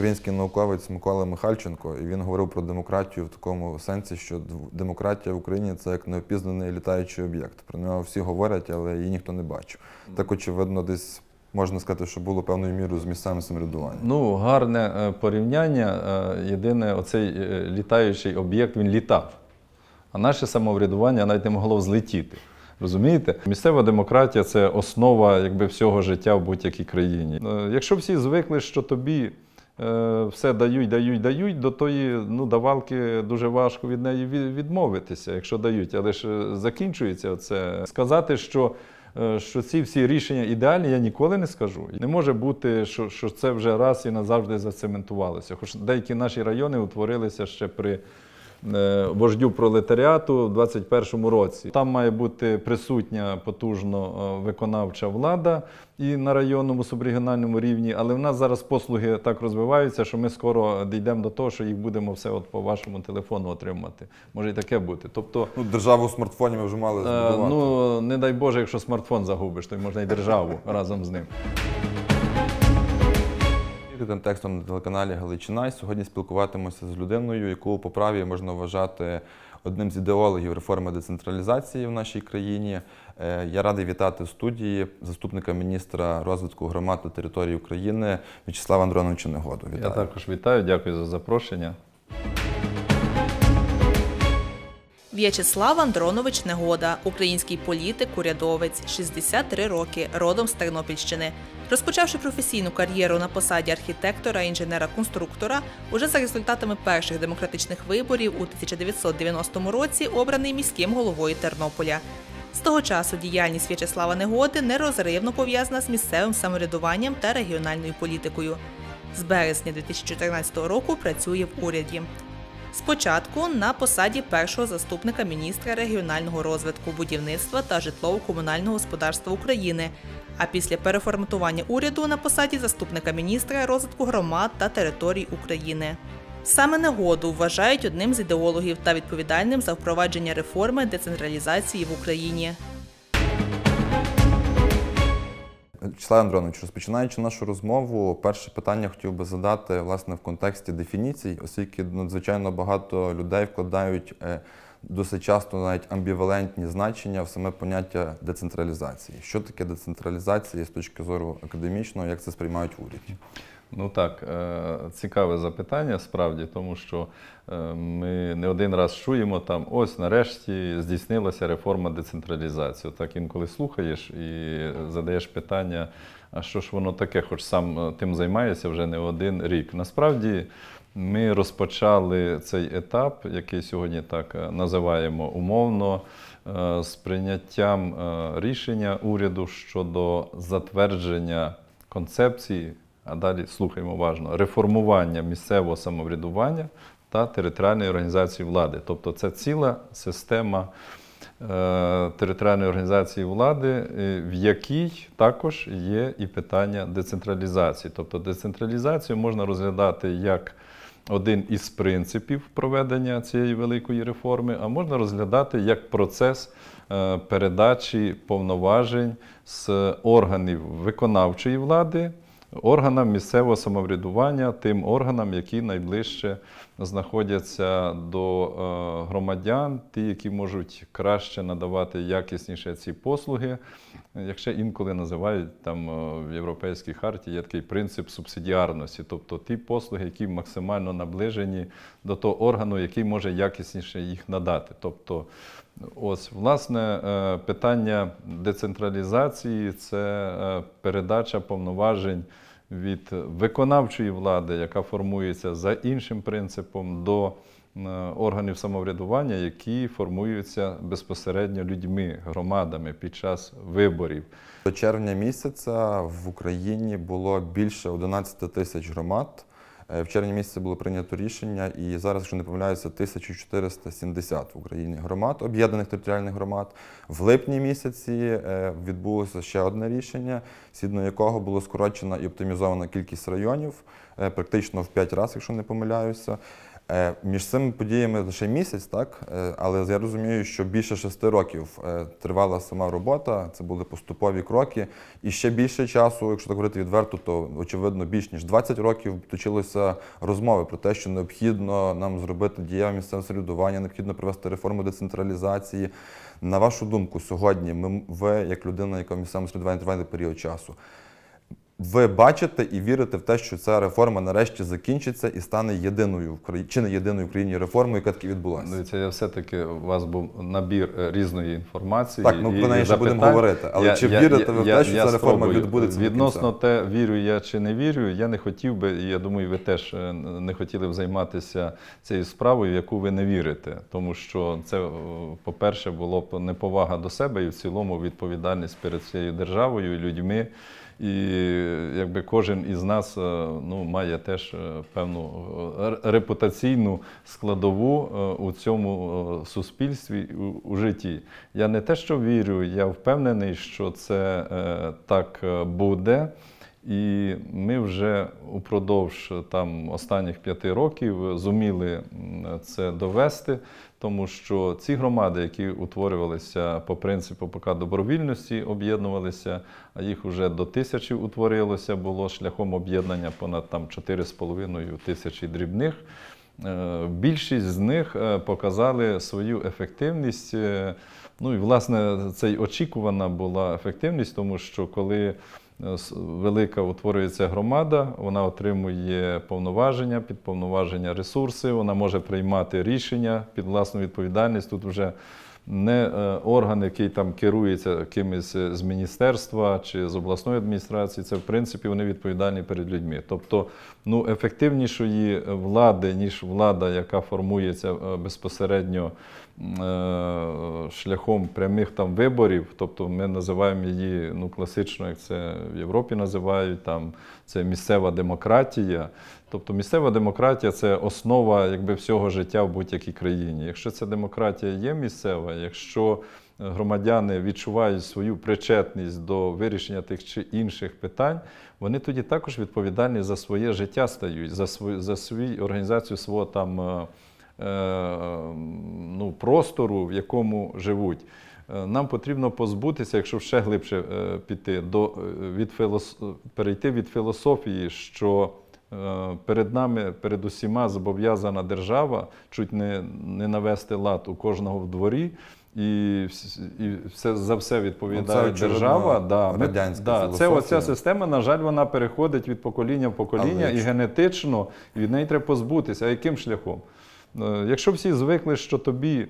український науковець Микола Михальченко, і він говорив про демократію в такому сенсі, що демократія в Україні це як неопізнаний літаючий об'єкт. Про нього всі говорять, але її ніхто не бачив. Так, очевидно, десь. Можна сказати, що було певною мірою з місцевим самоврядуванням. Ну, гарне е, порівняння. Е, єдине, оцей е, літаючий об'єкт він літав. А наше самоврядування навіть не могло взлетіти. Розумієте? Місцева демократія це основа якби, всього життя в будь-якій країні. Якщо всі звикли, що тобі. Е, все дають, дають, дають, до тої ну, давалки дуже важко від неї відмовитися, якщо дають, але ж е, закінчується це. Сказати, що е, що ці всі рішення ідеальні, я ніколи не скажу. Не може бути, що що це вже раз і назавжди зацементувалося. Хоч деякі наші райони утворилися ще при. Е, вождю пролетаріату в 21-му році. Там має бути присутня потужно е, виконавча влада і на районному субрегіональному рівні. Але в нас зараз послуги так розвиваються, що ми скоро дійдемо до того, що їх будемо все от по вашому телефону отримати. Може і таке бути. Тобто ну, державу смартфонів ми вже мали е, збудувати. Ну не дай Боже, якщо смартфон загубиш, то можна і державу разом з ним відкритим текстом на телеканалі Галичина. І сьогодні спілкуватимося з людиною, яку по праві можна вважати одним з ідеологів реформи децентралізації в нашій країні. Е, я радий вітати в студії заступника міністра розвитку громад та території України В'ячеслава Андроновича Негоду. Вітаю. Я також вітаю, дякую за запрошення. В'ячеслав Андронович Негода, український політик, урядовець, 63 роки, родом з Тернопільщини. Розпочавши професійну кар'єру на посаді архітектора, інженера-конструктора, уже за результатами перших демократичних виборів у 1990 році обраний міським головою Тернополя. З того часу діяльність В'ячеслава Негоди нерозривно пов'язана з місцевим самоврядуванням та регіональною політикою. З березня 2014 року працює в уряді. Спочатку на посаді першого заступника міністра регіонального розвитку будівництва та житлово-комунального господарства України, а після переформатування уряду на посаді заступника міністра розвитку громад та територій України. Саме негоду вважають одним з ідеологів та відповідальним за впровадження реформи децентралізації в Україні. Вячеслав Андронович, розпочинаючи нашу розмову, перше питання хотів би задати власне в контексті дефініцій, оскільки надзвичайно багато людей вкладають е, досить часто навіть амбівалентні значення в саме поняття децентралізації. Що таке децентралізація з точки зору академічного, як це сприймають в уряді? Ну так, е, цікаве запитання справді, тому що Е, ми не один раз чуємо там, ось нарешті здійснилася реформа децентралізації. Так інколи слухаєш і задаєш питання, а що ж воно таке, хоч сам е, тим займаєшся вже не один рік. Насправді ми розпочали цей етап, який сьогодні так е, називаємо умовно, з прийняттям рішення уряду щодо затвердження концепції. А далі слухаємо уважно реформування місцевого самоврядування та територіальної організації влади. Тобто це ціла система е, територіальної організації влади, е, в якій також є і питання децентралізації. Тобто децентралізацію можна розглядати як один із принципів проведення цієї великої реформи, а можна розглядати як процес е, передачі повноважень з органів виконавчої влади органам місцевого самоврядування, тим органам, які найближче знаходяться до е, громадян, ті, які можуть краще надавати якісніше ці послуги. Якщо інколи називають там е, в Європейській харті є такий принцип субсидіарності, тобто ті послуги, які максимально наближені до того органу, який може якісніше їх надати. Тобто, ось власне е, питання децентралізації це е, передача повноважень від виконавчої влади, яка формується за іншим принципом, до Е, органів самоврядування, які формуються безпосередньо людьми, громадами під час виборів. До червня місяця в Україні було більше 11 тисяч громад. Е, в червні місяці було прийнято рішення, і зараз, якщо не помиляюся, 1470 в Україні громад, об'єднаних територіальних громад. В липні місяці е, відбулося ще одне рішення, згідно якого було скорочена і оптимізована кількість районів, практично в 5 разів, якщо не помиляюся. Е, між цими подіями лише місяць, так е, але я розумію, що більше шести років е, тривала сама робота, це були поступові кроки. І ще більше часу, якщо так говорити відверто, то очевидно більш ніж 20 років точилися розмови про те, що необхідно нам зробити дієве місцеве самоврядування, необхідно провести реформу децентралізації. На вашу думку, сьогодні ми ви як людина, яка в місцевому самоврядуванні період часу ви бачите і вірите в те, що ця реформа нарешті закінчиться і стане єдиною в країні чи не єдиною в країні реформою, яка таки відбулася. Дивіться, ну, я все-таки у вас був набір е, різної інформації. Так, ну про неї ще будемо говорити. Але я, чи я, вірите я, ви в те, що ця спробую. реформа відбудеться? Відносно те, вірю я чи не вірю, я не хотів би, і я думаю, ви теж е, не хотіли б займатися цією справою, в яку ви не вірите. Тому що це, е, по-перше, було б неповага до себе і в цілому відповідальність перед цією державою і людьми. І якби кожен із нас е, ну, має теж е, певну е, репутаційну складову у цьому суспільстві у житті. Я не те, що вірю, я впевнений, що це так буде. І ми вже упродовж там останніх п'яти років зуміли це довести тому що ці громади, які утворювалися по принципу поки добровільності, об'єднувалися, а їх вже до тисячі утворилося, було шляхом об'єднання понад там 4,5 тисячі дрібних. Е, більшість з них е, показали свою ефективність. Е, ну і власне це й очікувана була ефективність, тому що коли велика утворюється громада, вона отримує повноваження, підповноваження ресурси, вона може приймати рішення під власну відповідальність. Тут вже не е, орган, який там керується кимось е, з міністерства чи з обласної адміністрації, це в принципі вони відповідальні перед людьми. Тобто, ну ефективнішої влади ніж влада, яка формується е, безпосередньо Е, шляхом прямих там виборів, тобто ми називаємо її ну, класично, як це в Європі називають, там це місцева демократія. Тобто місцева демократія це основа якби, всього життя в будь-якій країні. Якщо ця демократія є місцева, якщо Громадяни відчувають свою причетність до вирішення тих чи інших питань, вони тоді також відповідальні за своє життя стають, за свою за свій організацію свого там е, Е, ну, простору, в якому живуть. Е, нам потрібно позбутися, якщо ще глибше е, піти, до, від філос... перейти від філософії, що перед нами, перед усіма зобов'язана держава чуть не не навести лад у кожного в дворі, і і все за все відповідає це держава. Да, ми, да, Це оця система, на жаль, вона переходить від покоління в покоління Але і генетично і від неї треба позбутися. А яким шляхом? Е, якщо всі звикли, що тобі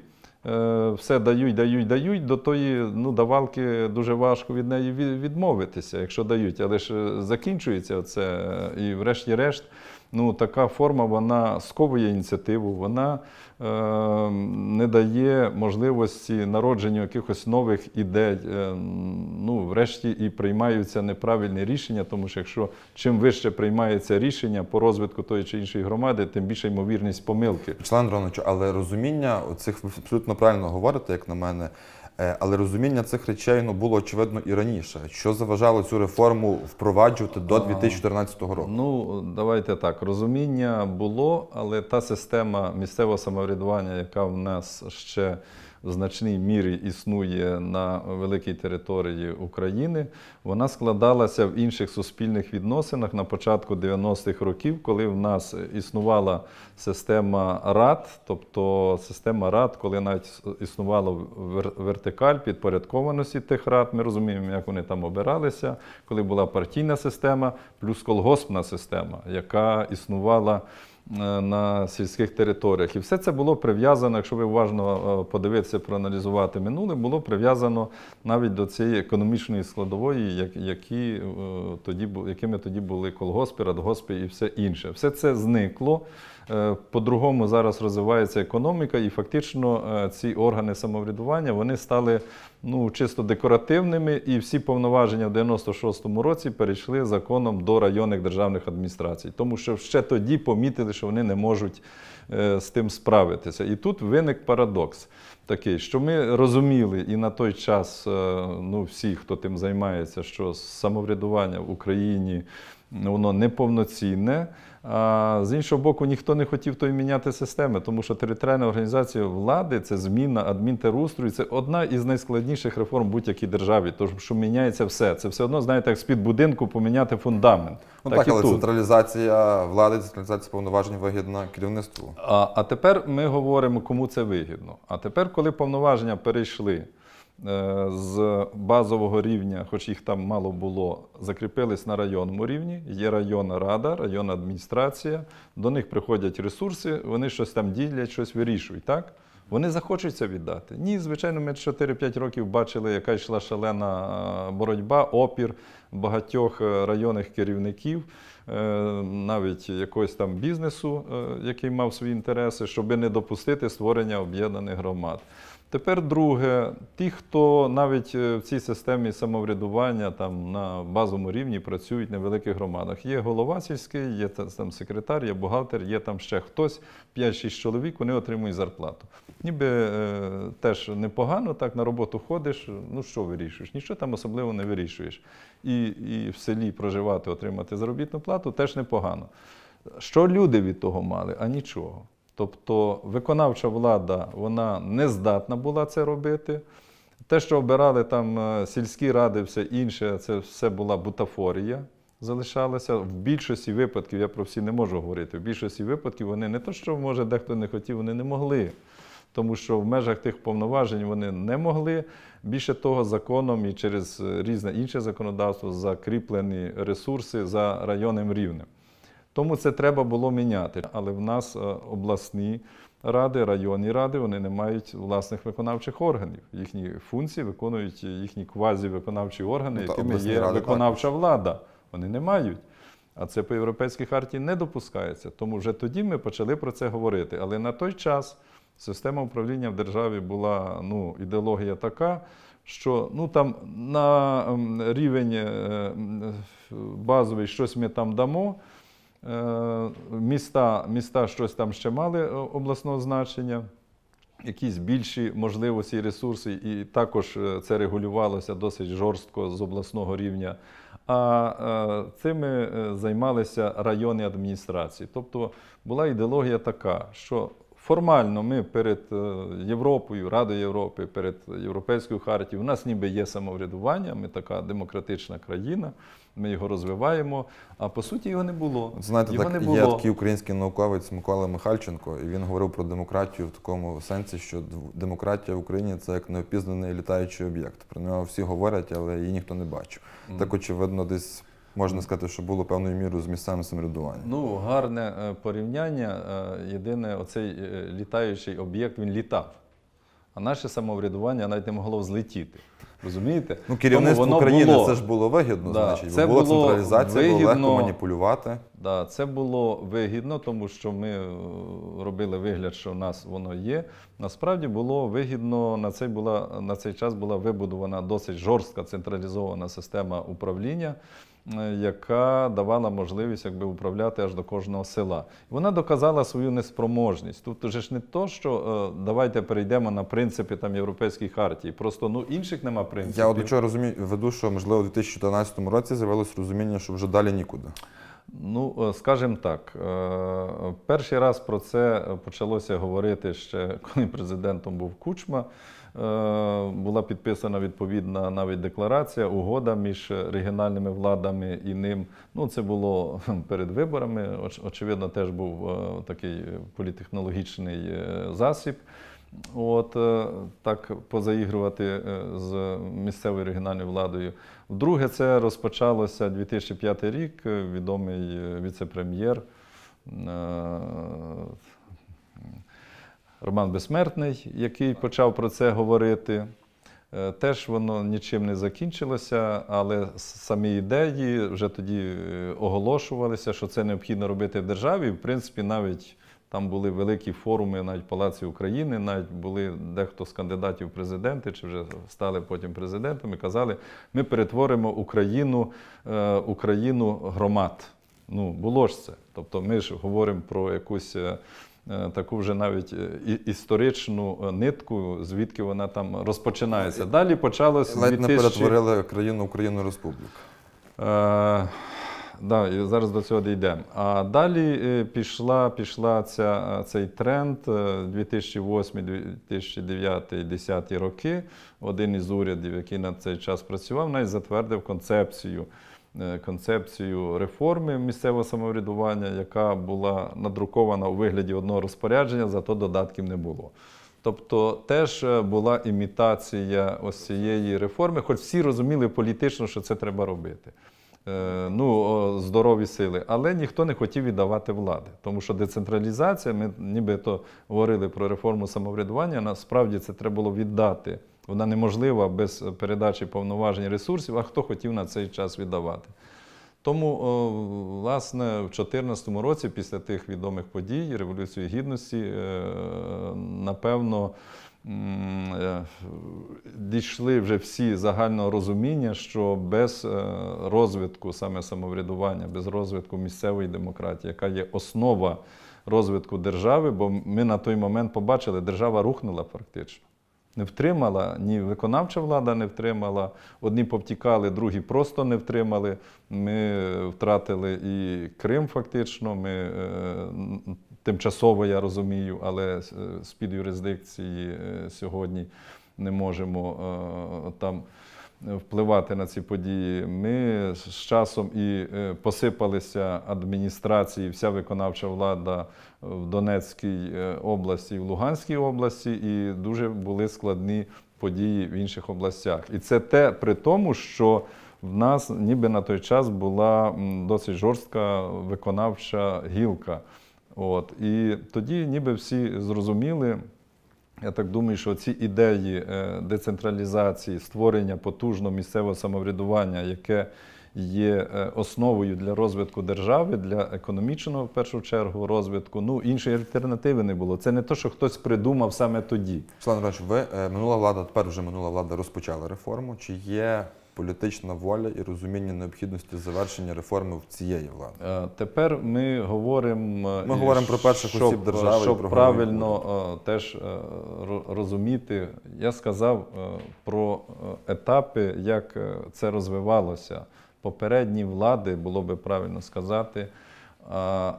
е, все дають, дають, дають, до тої ну, давалки дуже важко від неї відмовитися, якщо дають, але ж е, закінчується це. І врешті-решт, ну, така форма вона сковує ініціативу, вона Ем, не дає можливості народженню якихось нових ідей. Ем, ну, врешті і приймаються неправильні рішення, тому що якщо чим вище приймається рішення по розвитку тої чи іншої громади, тим більше ймовірність помилки. Вячеслав Андронович, але розуміння цих абсолютно правильно говорите, як на мене. Е, але розуміння цих речей ну, було очевидно і раніше. Що заважало цю реформу впроваджувати до 2014 року? Ну давайте так. Розуміння було, але та система місцевого самоврядування, яка в нас ще в значній мірі існує на великій території України, вона складалася в інших суспільних відносинах на початку 90-х років, коли в нас існувала система рад, тобто система рад, коли навіть існувала вертикаль підпорядкованості тих рад, ми розуміємо, як вони там обиралися, коли була партійна система, плюс колгоспна система, яка існувала. Е, на сільських територіях. І все це було прив'язано, якщо ви уважно е, подивитися, проаналізувати минуле, було прив'язано навіть до цієї економічної складової, які е, тоді якими тоді були колгоспи, радгоспи і все інше. Все це зникло. Е, по-другому зараз розвивається економіка, і фактично е, ці органи самоврядування вони стали ну, чисто декоративними, і всі повноваження в 96-му році перейшли законом до районних державних адміністрацій, тому що ще тоді помітили, що вони не можуть е, з тим справитися. І тут виник парадокс такий, що ми розуміли і на той час ну, всі, хто тим займається, що самоврядування в Україні воно неповноцінне. А з іншого боку, ніхто не хотів той міняти системи, тому що територіальна організація влади це зміна адмінтерустрою, це одна із найскладніших реформ будь-якій державі. Тому що міняється все. Це все одно, знаєте, як з-під будинку поміняти фундамент. Ну так, так і але тут. централізація влади, централізація повноважень вигідна керівництву. А, А тепер ми говоримо, кому це вигідно. А тепер, коли повноваження перейшли. Е, з базового рівня, хоч їх там мало було, закріпились на районному рівні. Є районна рада, районна адміністрація, до них приходять ресурси, вони щось там ділять, щось вирішують. так? Вони захочуться віддати. Ні, звичайно, ми 4-5 років бачили, яка йшла шалена е, боротьба, опір багатьох е, районних керівників, е, навіть якогось там бізнесу, е, який мав свої інтереси, щоб не допустити створення об'єднаних громад. Тепер друге, ті, хто навіть в цій системі самоврядування там на базовому рівні працюють на великих громадах. Є голова сільський, є там секретар, є бухгалтер, є там ще хтось, 5-6 чоловік, вони отримують зарплату. Ніби е, теж непогано, так на роботу ходиш, ну що вирішуєш? Нічого там особливо не вирішуєш і, і в селі проживати, отримати заробітну плату, теж непогано. Що люди від того мали? А нічого. Тобто виконавча влада вона не здатна була це робити. Те, що обирали там е, сільські ради, все інше, це все була бутафорія. Залишалася в більшості випадків, я про всі не можу говорити. В більшості випадків вони не то, що може дехто не хотів, вони не могли тому що в межах тих повноважень вони не могли. Більше того, законом і через е, різне інше законодавство закріплені ресурси за районним рівнем. Тому це треба було міняти. Але в нас е, обласні ради, районні ради вони не мають власних виконавчих органів. Їхні функції виконують е, їхні квазівиконавчі органи, ну, якими є виконавча влада. Вони не мають. А це по європейській харті не допускається. Тому вже тоді ми почали про це говорити. Але на той час Система управління в державі була ну, ідеологія така, що ну, там на ем, рівень е, базовий щось ми там дамо. Е, міста міста щось там ще мали е, обласного значення, якісь більші можливості і ресурси, і також це регулювалося досить жорстко з обласного рівня. А цими займалися районні адміністрації. Тобто була ідеологія така, що Формально ми перед е, Європою, Радою Європи, перед Європейською хартією, у нас ніби є самоврядування, ми така демократична країна, ми його розвиваємо, а по суті його не було. Знаєте, так, не було. є такий український науковець Микола Михальченко, і він говорив про демократію в такому сенсі, що демократія в Україні це як неопізнаний літаючий об'єкт. Про нього всі говорять, але її ніхто не бачив. Mm. Так, очевидно, десь можна сказати, що було певною мірою з місцевим самоврядуванням. Ну, гарне е, порівняння. Е, єдине, оцей е, літаючий об'єкт він літав. А наше самоврядування навіть не могло взлетіти. Розумієте? Ну, керівництво Тому воно України було. це ж було вигідно, да, значить, це була було централізація, вигідно, було легко маніпулювати. Да, це було вигідно, тому що ми робили вигляд, що в нас воно є. Насправді було вигідно, на цей була на цей час була вибудована досить жорстка централізована система управління. Е, яка давала можливість якби, управляти аж до кожного села. Вона доказала свою неспроможність. Тут же ж не то, що е, давайте перейдемо на принципи там європейській хартії. Просто ну інших нема принципів. Я от до чого розумію, веду, що можливо у 2014 році з'явилось розуміння, що вже далі нікуди. Ну, е, скажімо так, перший раз про це почалося говорити ще коли президентом був Кучма. Е, була підписана відповідна навіть декларація, угода між регіональними владами і ним. Ну, це було перед виборами. Оч, Очевидно, теж був е, такий політехнологічний е, засіб. От так позаігрувати з місцевою регіональною владою. Вдруге, це розпочалося 2005 рік. Відомий віце-прем'єр Роман Безсмертний, який почав про це говорити. Е, теж воно нічим не закінчилося, але самі ідеї вже тоді е, оголошувалися, що це необхідно робити в державі. В принципі, навіть там були великі форуми, навіть Палаці України, навіть були дехто з кандидатів в президенти, чи вже стали потім президентами, казали, ми перетворимо Україну, е, Україну громад. Ну, було ж це. Тобто ми ж говоримо про якусь Е, таку вже навіть е, історичну е, нитку, звідки вона там розпочинається. Далі почалося. Ледь 2000... не перетворили країну Україну Республіку. Е... Да, зараз до цього дійдемо. А далі пішла пішла ця, цей тренд 2008, 2009, 2010 роки. Один із урядів, який на цей час працював, навіть затвердив концепцію Е, концепцію реформи місцевого самоврядування, яка була надрукована у вигляді одного розпорядження, зато додатків не було. Тобто теж е, була імітація ось цієї реформи, хоч всі розуміли політично, що це треба робити. Е, ну, здорові сили, але ніхто не хотів віддавати влади, тому що децентралізація, ми нібито говорили про реформу самоврядування. Насправді це треба було віддати вона неможлива без е, передачі повноважень ресурсів, а хто хотів на цей час віддавати. Тому, власне, в 2014 році, після тих відомих подій, Революції Гідності, е, напевно, е, дійшли вже всі загального розуміння, що без розвитку саме самоврядування, без розвитку місцевої демократії, яка є основа розвитку держави, бо ми на той момент побачили, держава рухнула фактично. Не втримала, ні виконавча влада не втримала. Одні повтікали, другі просто не втримали. Ми втратили і Крим, фактично. Ми тимчасово я розумію, але з під юрисдикції сьогодні не можемо там впливати на ці події. Ми з часом і е, посипалися адміністрації, вся виконавча влада в Донецькій е, області, в Луганській області, і дуже були складні події в інших областях. І це те при тому, що в нас ніби на той час була досить жорстка виконавча гілка. От. І тоді ніби всі зрозуміли. Я так думаю, що ці ідеї е, децентралізації, створення потужного місцевого самоврядування, яке є е, основою для розвитку держави, для економічного в першу чергу розвитку. Ну іншої альтернативи не було. Це не те, що хтось придумав саме тоді. Руслан Іванович, ви е, минула влада, тепер вже минула влада розпочала реформу. Чи є політична воля і розуміння необхідності завершення реформи в цієї влади. Е, тепер ми говоримо е, ми говоримо про перших щоб, осіб е, держави, щоб про правильно теж розуміти. Я сказав про етапи, як це розвивалося. Попередні влади було би правильно сказати.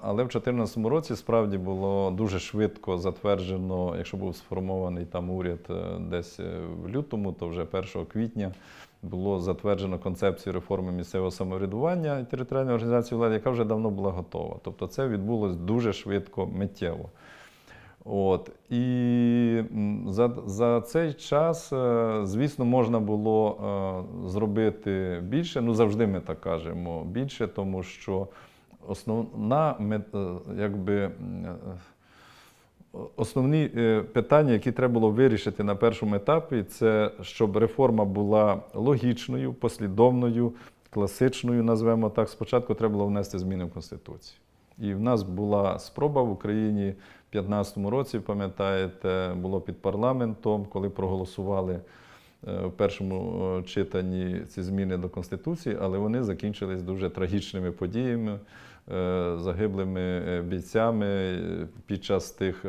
Але в 2014 році справді було дуже швидко затверджено, якщо був сформований там уряд десь в лютому, то вже 1 квітня було затверджено концепцію реформи місцевого самоврядування і територіальної організації влади, яка вже давно була готова. Тобто це відбулося дуже швидко, миттєво. От. І за за цей час, е, звісно, можна було е, зробити більше. Ну, завжди ми так кажемо більше, тому що основна е, якби. Основні е, питання, які треба було вирішити на першому етапі, це щоб реформа була логічною, послідовною, класичною, назвемо так. Спочатку треба було внести зміни в Конституцію. І в нас була спроба в Україні в 2015 році, пам'ятаєте, було під парламентом, коли проголосували е, в першому е, читанні ці зміни до Конституції, але вони закінчились дуже трагічними подіями. Е, загиблими е, бійцями е, під час тих,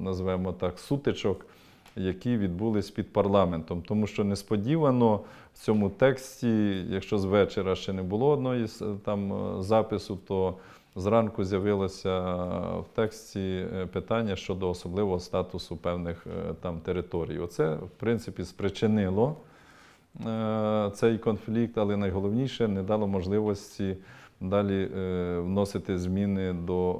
називаємо так, сутичок. Які відбулись під парламентом, тому що несподівано в цьому тексті, якщо з вечора ще не було одної там запису, то зранку з'явилося в тексті питання щодо особливого статусу певних там територій. Оце, в принципі, спричинило цей конфлікт, але найголовніше не дало можливості далі е, вносити зміни до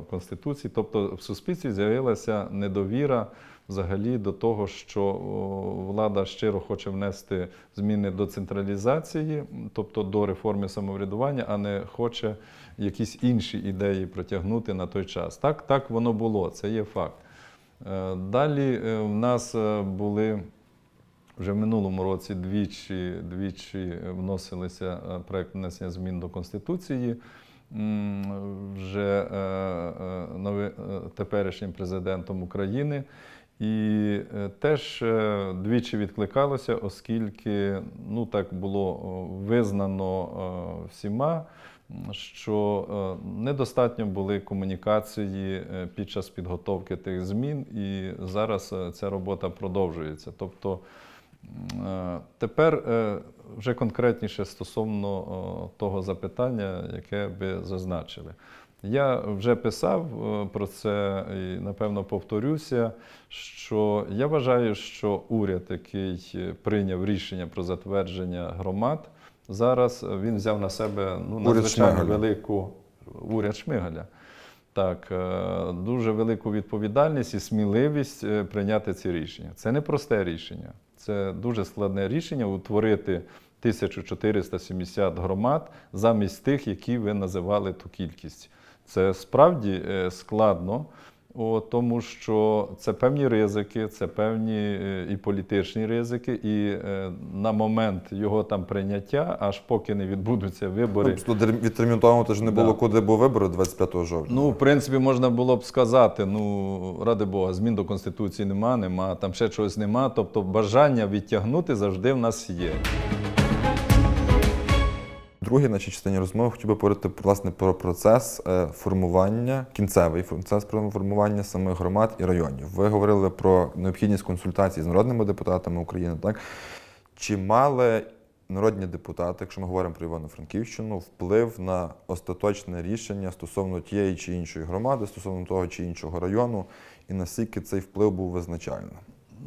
е, Конституції. Тобто в суспільстві з'явилася недовіра взагалі до того, що влада щиро хоче внести зміни до централізації, тобто до реформи самоврядування, а не хоче якісь інші ідеї протягнути на той час. Так, так воно було, це є факт. Е, далі в нас були. Вже в минулому році двічі двічі вносилися е, проект внесення змін до Конституції. Вже е, е, нови, теперішнім президентом України. І теж двічі відкликалося, оскільки ну так було визнано всіма, що недостатньо були комунікації під час підготовки тих змін, і зараз ця робота продовжується. Тобто Е, тепер е, вже конкретніше стосовно е, того запитання, яке ви зазначили. Я вже писав про це і, напевно, повторюся, що я вважаю, що уряд, який прийняв рішення про затвердження громад, зараз він взяв на себе ну, надзвичайно велику уряд Шмигаля. Так, дуже велику відповідальність і сміливість прийняти ці рішення. Це не просте рішення. Це дуже складне рішення утворити 1470 громад замість тих, які ви називали ту кількість. Це справді е, складно. О, тому що це певні ризики, це певні е, і політичні ризики, і е, на момент його там прийняття, аж поки не відбудуться вибори. Ну, тобто відтермінтовано теж не було да. куди, бо вибори 25 жовтня. Ну, в принципі, можна було б сказати: ну, ради Бога, змін до Конституції нема, нема, там ще чогось нема. Тобто бажання відтягнути завжди в нас є другій нашій частині розмови хотів би поговорити власне про процес е, формування кінцевий процес формування самих громад і районів. Ви говорили про необхідність консультацій з народними депутатами України. Так чи мали народні депутати, якщо ми говоримо про Івано-Франківщину, вплив на остаточне рішення стосовно тієї чи іншої громади, стосовно того чи іншого району, і наскільки цей вплив був визначальним?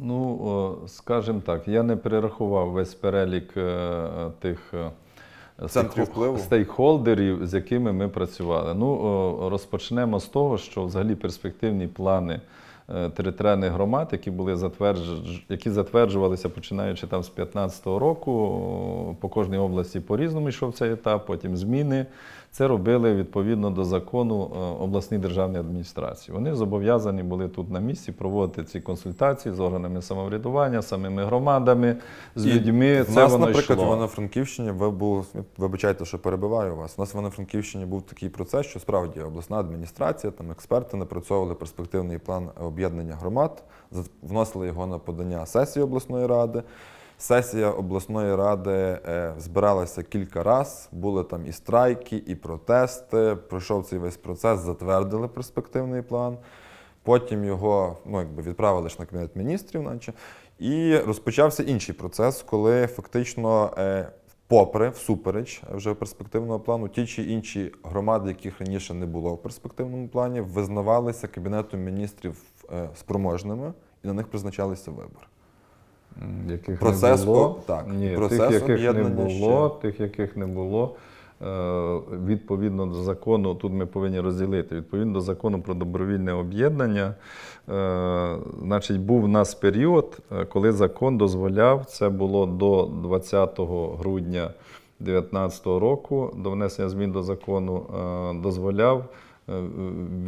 Ну, скажімо так, я не перерахував весь перелік е, тих е, Е, Центрів впливу. стейкхолдерів, з якими ми працювали. Ну, е, Розпочнемо з того, що взагалі перспективні плани е, територіальних громад, які були затверджені, які затверджувалися починаючи там з 2015 року, по кожній області по-різному йшов цей етап, потім зміни. Це робили відповідно до закону е, обласні державні адміністрації. Вони зобов'язані були тут на місці проводити ці консультації з органами самоврядування, самими громадами, з І людьми. Це нас, воно наприклад, йшло. в Івано-Франківщині ви був вибачайте, що перебиваю вас. У нас в Івано-Франківщині був такий процес, що справді обласна адміністрація, там експерти напрацьовували перспективний план об'єднання громад, вносили його на подання сесії обласної ради. Сесія обласної ради е, збиралася кілька разів, були там і страйки, і протести. Пройшов цей весь процес, затвердили перспективний план. Потім його ну, якби відправили ж на кабінет міністрів, наче. І розпочався інший процес, коли фактично, е, попри, всупереч вже перспективного плану, ті чи інші громади, яких раніше не було в перспективному плані, визнавалися кабінетом міністрів е, спроможними, і на них призначалися вибори яких Процес, не було, так. Ні, Процес тих, яких не було, ще. тих, яких не було. Е, відповідно до закону, тут ми повинні розділити. Відповідно до закону про добровільне об'єднання, е, значить, був у нас період, е, коли закон дозволяв, це було до 20 грудня 2019 року, до внесення змін до закону, дозволяв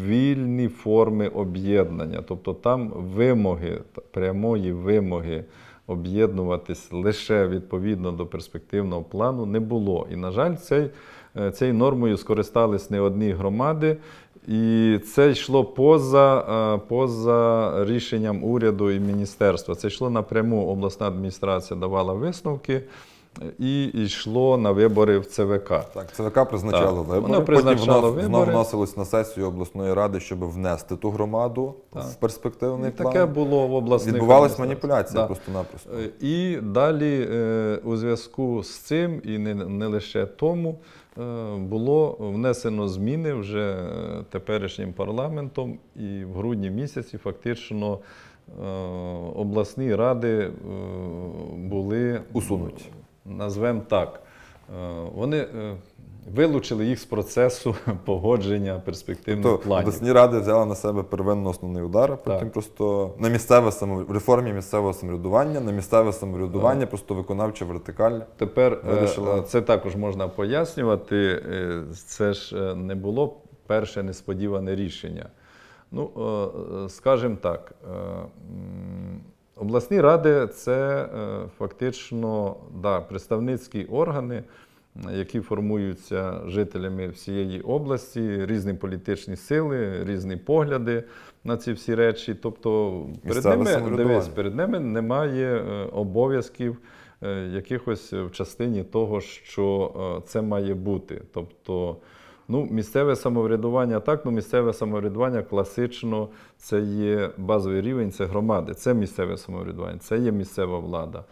вільні форми об'єднання, тобто там вимоги прямої вимоги об'єднуватись лише відповідно до перспективного плану не було. І, на жаль, цей, е, цією нормою скористались не одні громади. І це йшло поза е, поза рішенням уряду і міністерства. Це йшло напряму. Обласна адміністрація давала висновки і йшло на вибори в ЦВК. Так, ЦВК призначало так. вибори. Воно призначало потім вибори. воно вносилось на сесію обласної ради, щоб внести ту громаду так. в перспективний і план. Таке було в обласних Відбувалась маніпуляція просто-напросто. Е, і далі е, у зв'язку з цим, і не, не лише тому, е, було внесено зміни вже теперішнім парламентом, і в грудні місяці фактично обласні ради були усунуті назвемо так. Е, вони е, вилучили їх з процесу погодження перспективних тобто, планів. обласні ради взяли на себе первинно основний удар, потім просто на місцеве самов... в реформі місцевого самоврядування, на місцеве самоврядування, так. просто виконавча вертикаль. Тепер е, вирішила... це також можна пояснювати. Це ж не було перше несподіване рішення. Ну, скажімо так. Обласні ради це е, фактично да, представницькі органи, які формуються жителями всієї області, різні політичні сили, різні погляди на ці всі речі. Тобто перед ними, дивись, перед ними немає е, обов'язків е, якихось в частині того, що це має бути. Тобто Ну, Місцеве самоврядування так, ну місцеве самоврядування класично це є базовий рівень, це громади, це місцеве самоврядування, це є місцева влада.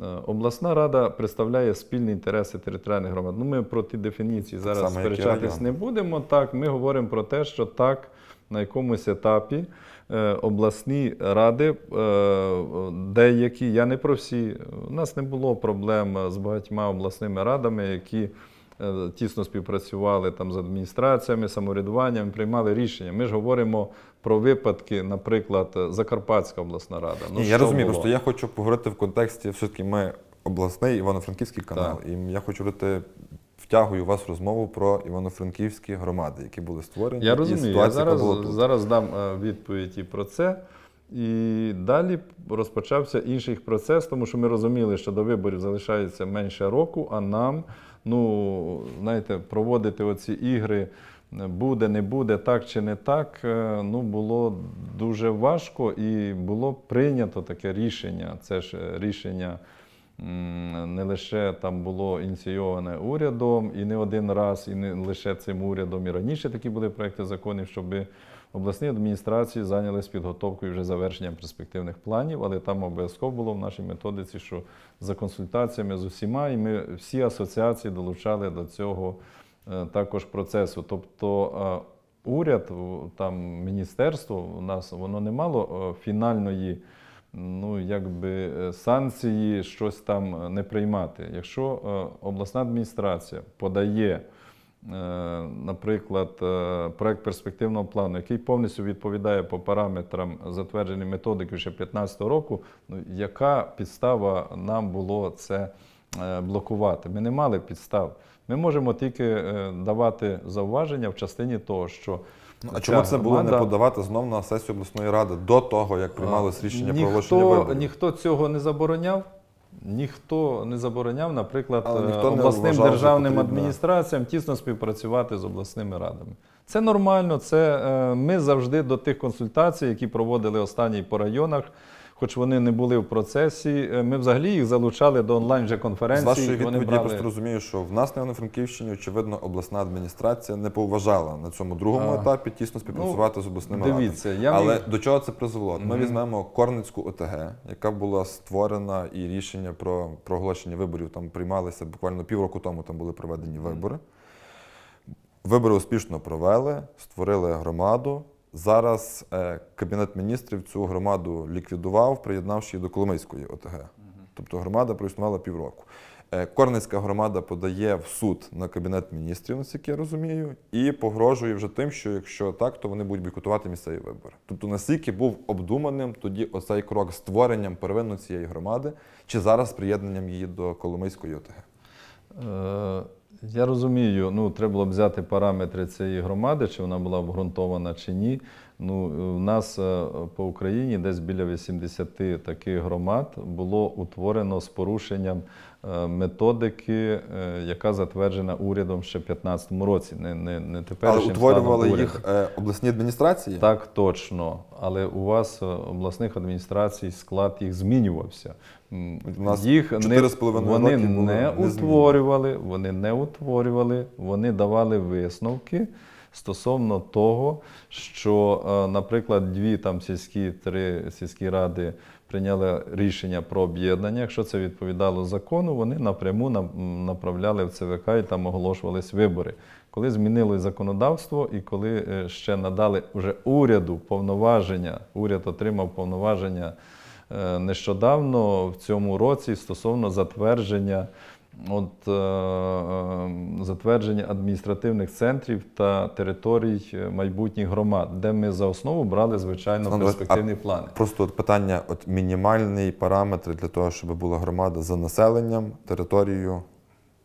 Е, обласна рада представляє спільні інтереси територіальних громад. Ну, Ми про ті дефініції зараз сперечатись не будемо. Так, Ми говоримо про те, що так, на якомусь етапі е, обласні ради, е, деякі, я не про всі, у нас не було проблем з багатьма обласними радами, які. Е, тісно співпрацювали там з адміністраціями, самоврядуванням, приймали рішення. Ми ж говоримо про випадки, наприклад, е, Закарпатська обласна рада. Ну, Я розумію, просто я хочу поговорити в контексті все-таки ми обласний Івано-Франківський канал, так. і я хочу говорити. Втягую вас в розмову про івано-франківські громади, які були створені. Я розумію, і я зараз була зараз дам е, відповідь і про це. І далі розпочався інший процес, тому що ми розуміли, що до виборів залишається менше року, а нам ну, знаєте, проводити оці ігри. Буде, не буде, так чи не так, е, ну було дуже важко і було прийнято таке рішення. Це ж е, рішення не лише там було ініційоване урядом, і не один раз, і не лише цим урядом. І раніше такі були проекти законів, щоби обласні адміністрації зайнялись підготовкою вже завершенням перспективних планів, але там обов'язково було в нашій методиці, що за консультаціями з усіма, і ми всі асоціації долучали до цього е, також процесу. Тобто е, уряд, там міністерство у нас воно не мало е, фінальної. Ну, якби санкції щось там не приймати. Якщо обласна адміністрація подає Е, наприклад, е, проект перспективного плану, який повністю відповідає по параметрам затвердженої методики ще 2015 року, ну яка підстава нам було це е, блокувати? Ми не мали підстав. Ми можемо тільки давати зауваження в частині того, що Ну, а чому це було громада... не подавати знов на сесію обласної ради до того, як приймалось рішення ніхто, про оголошення виборів? Ніхто цього не забороняв. Ніхто не забороняв, наприклад, е, обласним державним адміністраціям тісно співпрацювати з обласними радами. Це нормально. Це е, ми завжди до тих консультацій, які проводили останній по районах хоч вони не були в процесі. Е, ми взагалі їх залучали до онлайн же конференції. З вашої відповіді брали... я просто розумію, що в нас на Івано-Франківщині, очевидно, обласна адміністрація не поважала на цьому другому а... етапі тісно співпрацювати ну, з обласними дивіться, радами. Я Але до чого це призвело? Mm -hmm. Ми візьмемо Корницьку ОТГ, яка була створена, і рішення про проголошення виборів там приймалися буквально півроку тому. Там були проведені вибори. Вибори успішно провели, створили громаду. Зараз е, Кабінет міністрів цю громаду ліквідував, приєднавши її до Коломийської ОТГ. Тобто громада проіснувала півроку. Е, Корницька громада подає в суд на кабінет міністрів, наскільки я розумію, і погрожує вже тим, що якщо так, то вони будуть бойкотувати місцеві вибори. Тобто, наскільки був обдуманим тоді оцей крок створенням первинно цієї громади, чи зараз приєднанням її до Коломийської ОТГ? Е, я розумію, ну треба було взяти параметри цієї громади, чи вона була обґрунтована чи ні. Ну, У е, нас е, по Україні десь біля 80 таких громад було утворено з порушенням Е, методики, е, яка затверджена урядом ще в 2015 році. Не, не, не Але утворювали їх е, обласні адміністрації? Так, точно. Але у вас обласних адміністрацій склад їх змінювався. У нас їх не, Вони не, не утворювали, вони не утворювали, вони давали висновки. Стосовно того, що, наприклад, дві там сільські три сільські ради прийняли рішення про об'єднання. Якщо це відповідало закону, вони напряму направляли в ЦВК і там оголошувались вибори. Коли змінили законодавство і коли е, ще надали вже уряду повноваження, уряд отримав повноваження е, нещодавно в цьому році стосовно затвердження от, е, е, затвердження адміністративних центрів та територій е, майбутніх громад, де ми за основу брали, звичайно, перспективні плани. Просто от питання: от мінімальний параметр для того, щоб була громада за населенням, територією.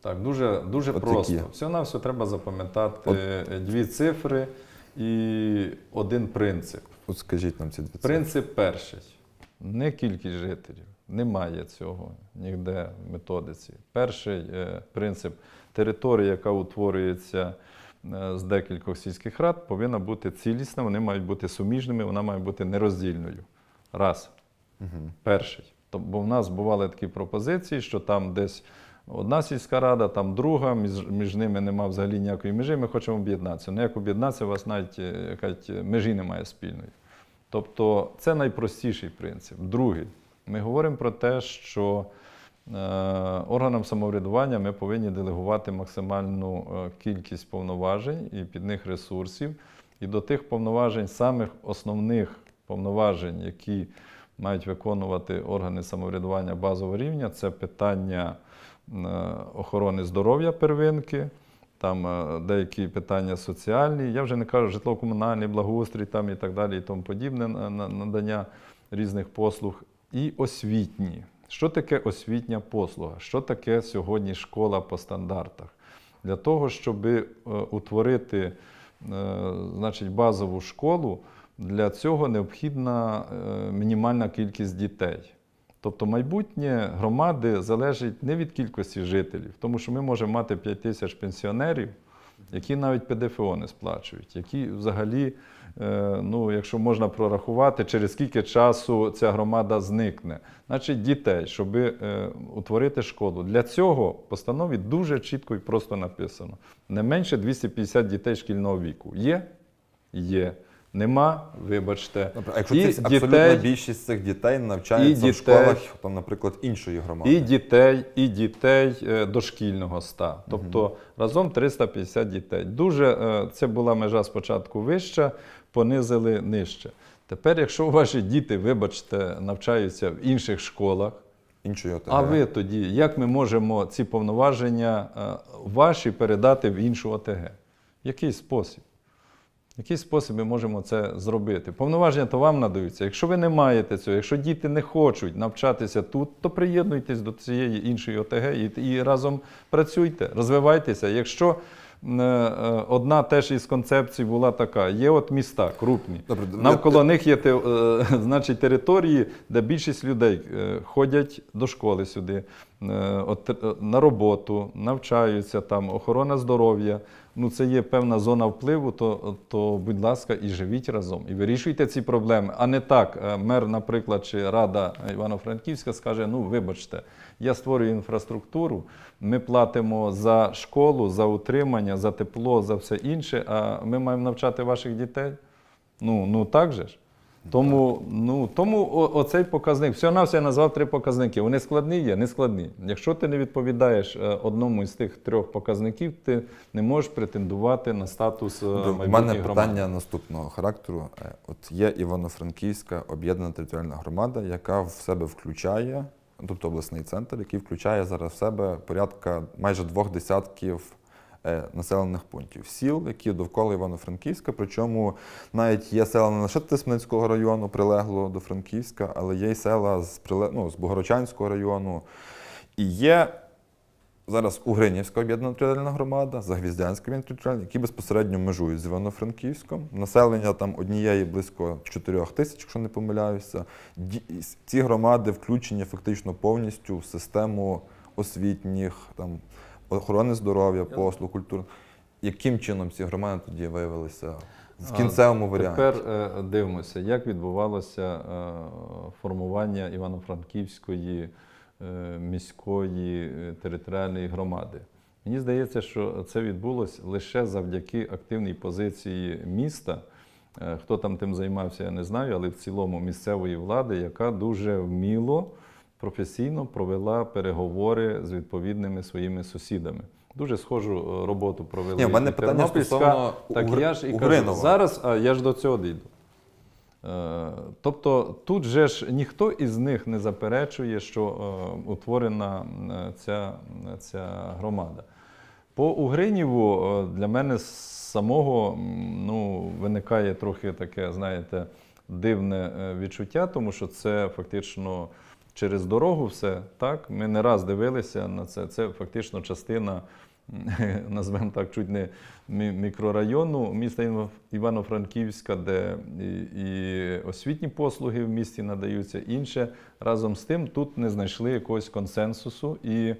Так, дуже дуже от просто. Все на все треба запам'ятати от... дві цифри і один принцип. От скажіть нам ці дві цифри. Принцип перший: не кількість жителів. Немає цього ніде в методиці. Перший е, принцип територія, яка утворюється е, з декількох сільських рад, повинна бути цілісна, вони мають бути суміжними, вона має бути нероздільною. Раз. Угу. Перший. Бо в нас бували такі пропозиції, що там десь одна сільська рада, там друга, між, між ними нема взагалі ніякої межі, ми хочемо об'єднатися. Ну як об'єднатися, у вас навіть е, якась межі немає спільної. Тобто це найпростіший принцип. Другий. Ми говоримо про те, що е, Органам самоврядування ми повинні делегувати максимальну е, кількість повноважень і під них ресурсів. І до тих повноважень, самих основних повноважень, які мають виконувати органи самоврядування базового рівня, це питання е, охорони здоров'я первинки, там деякі питання соціальні. Я вже не кажу житло комунальний благоустрій там і так далі, і тому подібне надання різних послуг і освітні. Що таке освітня послуга? Що таке сьогодні школа по стандартах? Для того, щоб е, утворити е, значить, базову школу, для цього необхідна е, мінімальна кількість дітей. Тобто майбутнє громади залежить не від кількості жителів, тому що ми можемо мати 5 тисяч пенсіонерів, які навіть ПДФО не сплачують, які взагалі Е, ну, якщо можна прорахувати, через скільки часу ця громада зникне, значить дітей, щоб е, утворити школу. Для цього постанові дуже чітко і просто написано: не менше 250 дітей шкільного віку. Є? Є. Нема, вибачте, а якщо і це дітей, більшість цих дітей навчається дітей, в школах, там, наприклад, іншої громади. І дітей, і дітей е, дошкільного ста. Тобто угу. разом 350 дітей. Дуже це була межа спочатку вища понизили нижче. Тепер, якщо ваші діти, вибачте, навчаються в інших школах, Іншої а ви тоді, як ми можемо ці повноваження е, ваші передати в іншу ОТГ? Який спосіб? Який спосіб ми можемо це зробити? Повноваження то вам надаються. Якщо ви не маєте цього, якщо діти не хочуть навчатися тут, то приєднуйтесь до цієї іншої ОТГ і, і разом працюйте, розвивайтеся. Якщо Е, е, одна теж із концепцій була така: є от міста крупні. Добре, навколо я... них є е, значить, території, де більшість людей ходять до школи сюди. Е, е, на роботу, навчаються там, охорона здоров'я. Ну це є певна зона впливу. То, то, будь ласка, і живіть разом, і вирішуйте ці проблеми. А не так, е, мер, наприклад, чи рада Івано-Франківська скаже: Ну, вибачте, я створюю інфраструктуру, ми платимо за школу, за утримання, за тепло, за все інше. А ми маємо навчати ваших дітей. Ну, ну так же ж. Тому ну, тому оцей показник, всього на все я назвав три показники. Вони складні є, не складні. Якщо ти не відповідаєш е, одному із тих трьох показників, ти не можеш претендувати на статус е, майбутніх У мене питання наступного характеру. Е, от є Івано-Франківська об'єднана територіальна громада, яка в себе включає, ну, тобто обласний центр, який включає зараз в себе порядка майже двох десятків. Е, населених пунктів, сіл, які довкола Івано-Франківська. Причому навіть є села не лише Тисменського району, прилегло до Франківська, але є й села з ну, з Богорочанського району. І є зараз Угринівська об'єднана територіальна громада, Загвіздянська об'єднана територіальна, які безпосередньо межують з Івано-Франківськом. Населення там однієї близько 4 тисяч, якщо не помиляюся. Ці громади включені фактично повністю в систему освітніх там охорони здоров'я, послуг, культур. Яким чином ці громади тоді виявилися в кінцевому варіанті? Тепер е, дивимося, як відбувалося е, формування Івано-Франківської е, міської територіальної громади. Мені здається, що це відбулося лише завдяки активній позиції міста. Хто там тим займався, я не знаю, але в цілому місцевої влади, яка дуже вміло професійно провела переговори з відповідними своїми сусідами. Дуже схожу е, роботу провели. Ні, в мене питання стосовно так Угр... я ж і Угринова. кажу зараз, а е, я ж до цього дійду. Е, тобто тут же ж ніхто із них не заперечує, що е, утворена ця ця громада. По Угриніву для мене самого ну, виникає трохи таке, знаєте, дивне відчуття, тому що це фактично через дорогу все. так? Ми не раз дивилися на це. Це фактично частина, назвемо так, чуть не мікрорайону міста Івано-Франківська, де і освітні послуги в місті надаються. Інше разом з тим тут не знайшли якогось консенсусу. і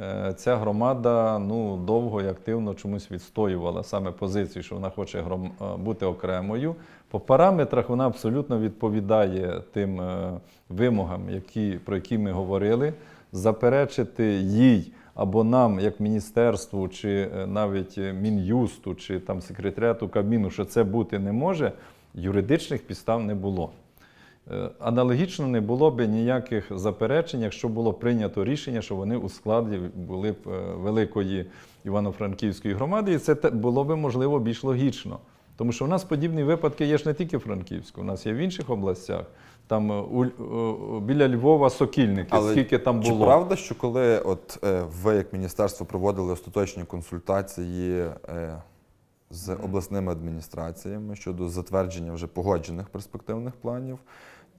е, Ця громада ну, довго і активно чомусь відстоювала саме позицію, що вона хоче е, бути окремою, по параметрах вона абсолютно відповідає тим е, вимогам, які, про які ми говорили. Заперечити їй або нам, як міністерству, чи е, навіть е, мін'юсту, чи там секретаріату Кабміну, що це бути не може, юридичних підстав не було. Аналогічно не було б ніяких заперечень, якщо було прийнято рішення, що вони у складі були б великої івано-франківської громади, і це було б можливо більш логічно. Тому що у нас подібні випадки є ж не тільки в Франківську, у нас є в інших областях. Там е, у, у, е, біля Львова сокільники, Але скільки там було. Чи правда, що коли от е, ви, як міністерство, проводили остаточні консультації е, з обласними адміністраціями щодо затвердження вже погоджених перспективних планів,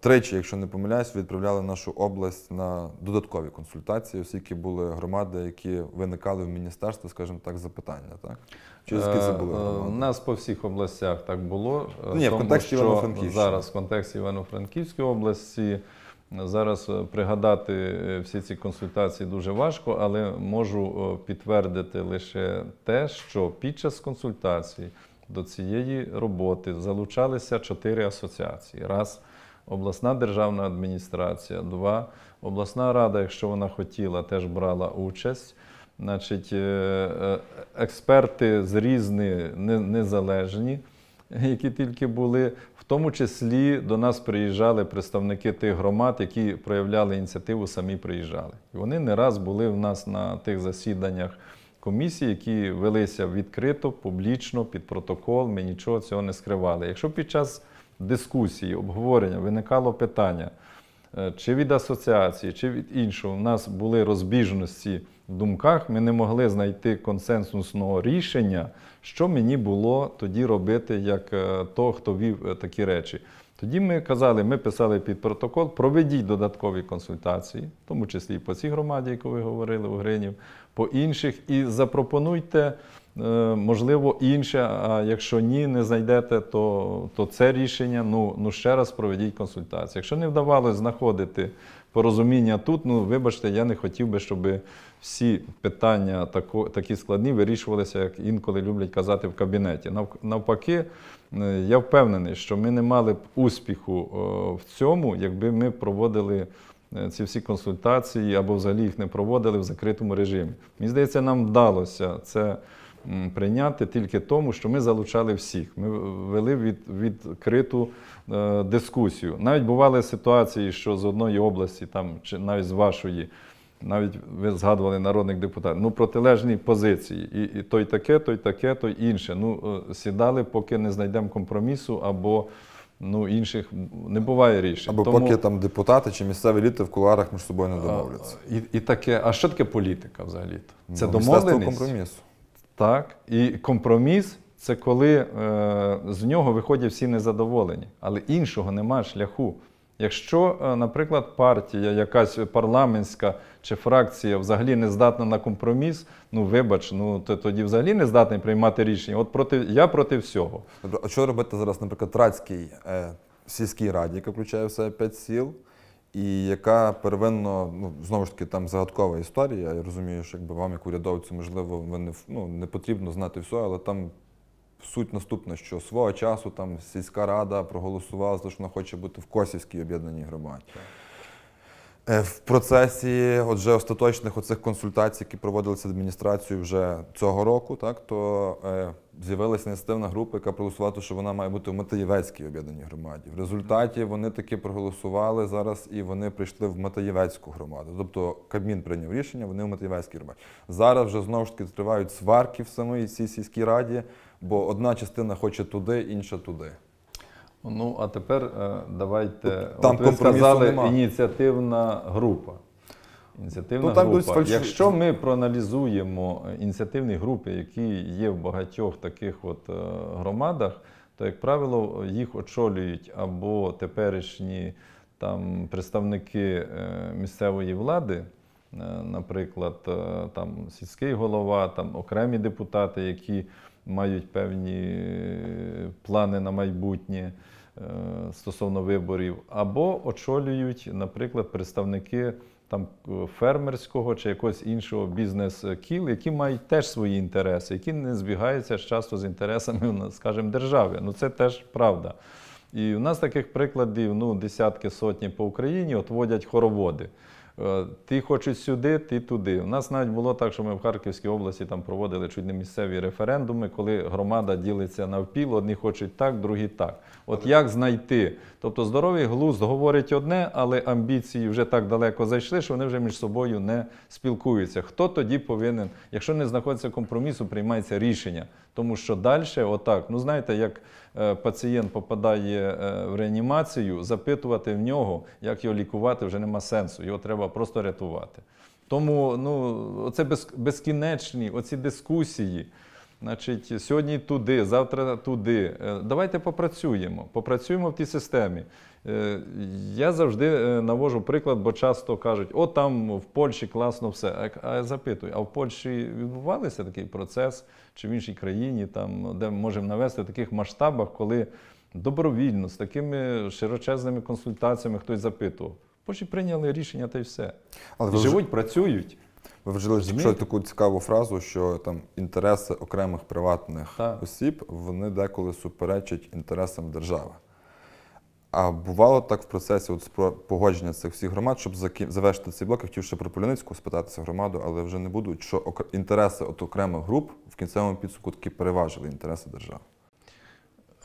Тричі, якщо не помиляюсь, відправляли нашу область на додаткові консультації, оскільки були громади, які виникали в міністерство, скажімо так, запитання. Так чи це були У е, е, нас по всіх областях так було. Е, Ні, тому, в контексті Івано-Франківської зараз в контексті Івано-Франківської області. Зараз пригадати всі ці консультації дуже важко, але можу підтвердити лише те, що під час консультацій до цієї роботи залучалися чотири асоціації. Раз обласна державна адміністрація, два обласна рада, якщо вона хотіла, теж брала участь. Значить, е, е, експерти з різні незалежні, які тільки були. В тому числі до нас приїжджали представники тих громад, які проявляли ініціативу, самі приїжджали. І вони не раз були в нас на тих засіданнях комісії, які велися відкрито, публічно, під протокол. Ми нічого цього не скривали. Якщо під час дискусії, обговорення виникало питання е, чи від асоціації, чи від іншого. У нас були розбіжності в думках, ми не могли знайти консенсусного рішення, що мені було тоді робити, як е, то, хто вів е, такі речі. Тоді ми казали, ми писали під протокол, проведіть додаткові консультації, в тому числі і по цій громаді, яку ви говорили, у Гринів, по інших, і запропонуйте Е, можливо, інше. А якщо ні, не знайдете, то то це рішення. Ну ну ще раз проведіть консультацію. Якщо не вдавалося знаходити порозуміння тут, ну вибачте, я не хотів би, щоб всі питання тако, такі складні вирішувалися, як інколи люблять казати в кабінеті. Навпаки, е, я впевнений, що ми не мали б успіху е, в цьому, якби ми проводили. Ці всі консультації або взагалі їх не проводили в закритому режимі. Мені здається, нам вдалося це прийняти тільки тому, що ми залучали всіх. Ми вели від, відкриту е, дискусію. Навіть бували ситуації, що з одної області, там, чи навіть з вашої, навіть ви згадували народних депутатів, ну протилежні позиції. І і той таке, той таке, той інше. Ну, е, Сідали, поки не знайдемо компромісу або. Ну, інших не буває рішень. Або Тому... поки там депутати чи місцеві літи в куларах між собою не домовляться. І і таке, а що таке політика взагалі? Це ну, домовленість? компромісу. Так? І компроміс це коли е, з нього виходять всі незадоволені, але іншого немає шляху. Якщо, е, наприклад, партія, якась парламентська чи фракція взагалі не здатна на компроміс, ну вибач, ну ти тоді взагалі не здатний приймати рішення. От проти я проти всього. Тобто, а що робити зараз, наприклад, Трацькій е, сільській раді, яка включає в себе п'ять сіл? і яка первинно, ну знову ж таки, там загадкова історія. Я розумію, що якби вам, як урядовцю, можливо, ви не ну, не потрібно знати все, але там. Суть наступна, що свого часу там сільська рада проголосувала, за що вона хоче бути в Косівській об'єднаній громаді. Е, в процесі отже, остаточних оцих консультацій, які проводилися адміністрацією вже цього року, так, то е, з'явилася ініціативна група, яка проголосувала, що вона має бути в Матаєвецькій об'єднаній громаді. В результаті вони таки проголосували зараз і вони прийшли в Матаєвецьку громаду. Тобто Кабмін прийняв рішення, вони в Матаєвецькій громаді. Зараз вже знову ж таки тривають сварки в самій цій сільській раді, бо одна частина хоче туди, інша туди. Ну а тепер е, давайте Там от ви сказали, немає. ініціативна група. Ініціативна ну, там група. Фальш... Якщо ми проаналізуємо е, ініціативні групи, які є в багатьох таких от е, громадах, то, як правило, їх очолюють або теперішні там представники е, місцевої влади, наприклад, там сільський голова, там окремі депутати, які мають певні плани на майбутнє. Стосовно виборів, або очолюють, наприклад, представники там е, фермерського чи якогось іншого бізнес-кіл, які мають теж свої інтереси, які не збігаються часто з інтересами, скажімо, держави. Ну це теж правда. І у нас таких прикладів ну, десятки сотні по Україні от водять хороводи. Е, ти хочеш сюди, ти туди. У нас навіть було так, що ми в Харківській області там проводили чуть не місцеві референдуми, коли громада ділиться навпіл, одні хочуть так, другі так. От але... як знайти? Тобто здоровий глузд говорить одне, але амбіції вже так далеко зайшли, що вони вже між собою не спілкуються. Хто тоді повинен, якщо не знаходиться компромісу, приймається рішення, тому що далі, отак, ну знаєте, як Е, пацієнт попадає е, в реанімацію, запитувати в нього, як його лікувати, вже нема сенсу. Його треба просто рятувати. Тому ну, це безкінечні оці дискусії. Значить, сьогодні туди, завтра туди. Е, давайте попрацюємо. Попрацюємо в тій системі. Е, я завжди е, навожу приклад, бо часто кажуть, о, там в Польщі класно все. А я запитую, а в Польщі відбувалися такий процес чи в іншій країні, там, де ми можемо навести в таких масштабах, коли добровільно, з такими широчезними консультаціями хтось запитував. Польщі прийняли рішення та й все. Але і вже... Живуть, працюють. Ви вжили що таку цікаву фразу, що там інтереси окремих приватних так. осіб вони деколи суперечать інтересам держави. А бувало так в процесі от, погодження цих всіх громад, щоб завершити цей блок, я хотів ще про Поляницьку спитатися громаду, але вже не буду. Що інтереси от окремих груп в кінцевому підсумку таки переважили інтереси держави?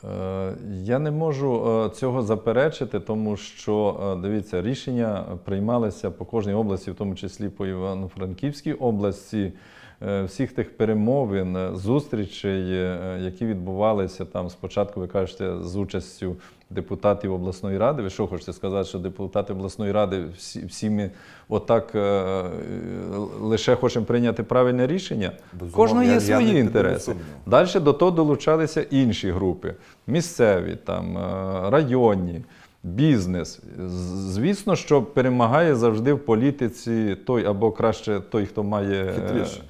Е, я не можу е, цього заперечити, тому що е, дивіться, рішення приймалися по кожній області, в тому числі по Івано-Франківській області. Е, всіх тих перемовин, е, зустрічей, е, які відбувалися там спочатку, ви кажете, з участю депутатів обласної ради. Ви що хочете сказати, що депутати обласної ради всі, всі ми отак лише хочемо прийняти правильне рішення? Кожного є свої інтереси. Далі до того долучалися інші групи: місцеві, там, районні. Бізнес, звісно, що перемагає завжди в політиці той або краще той, хто має хитріше.